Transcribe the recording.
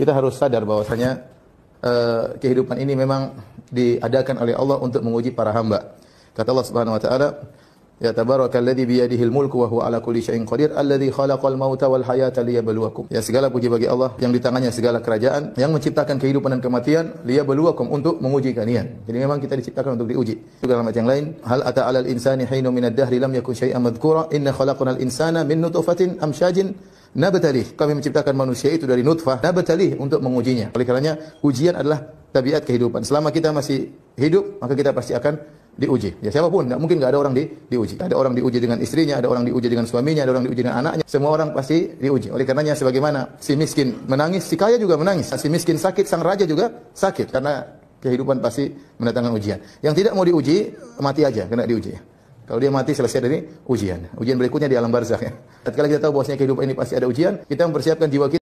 kita harus sadar bahwasanya uh, kehidupan ini memang diadakan oleh Allah untuk menguji para hamba. Kata Allah Subhanahu wa taala, Ya tabarakalladzi biyadihil mulku wa huwa ala kulli syai'in qadir alladzi khalaqal mauta wal hayata liyabluwakum. Ya segala puji bagi Allah yang di tangannya segala kerajaan yang menciptakan kehidupan dan kematian liyabluwakum untuk menguji kalian. Jadi memang kita diciptakan untuk diuji. Juga dalam ayat yang lain hal ata alal insani min ad dahri lam yakun syai'an madhkura inna khalaqnal insana min nutfatin amsyajin nabtalih. Kami menciptakan manusia itu dari nutfah nabtalih untuk mengujinya. Oleh karenanya ujian adalah tabiat kehidupan. Selama kita masih hidup maka kita pasti akan diuji. Ya siapapun, nggak mungkin nggak ada orang di, diuji. Ada orang diuji dengan istrinya, ada orang diuji dengan suaminya, ada orang diuji dengan anaknya. Semua orang pasti diuji. Oleh karenanya sebagaimana si miskin menangis, si kaya juga menangis. Si miskin sakit, sang raja juga sakit karena kehidupan pasti mendatangkan ujian. Yang tidak mau diuji, mati aja, kena diuji. Kalau dia mati selesai dari ujian. Ujian berikutnya di alam barzakh ya. setelah kita tahu bahwasanya kehidupan ini pasti ada ujian, kita mempersiapkan jiwa kita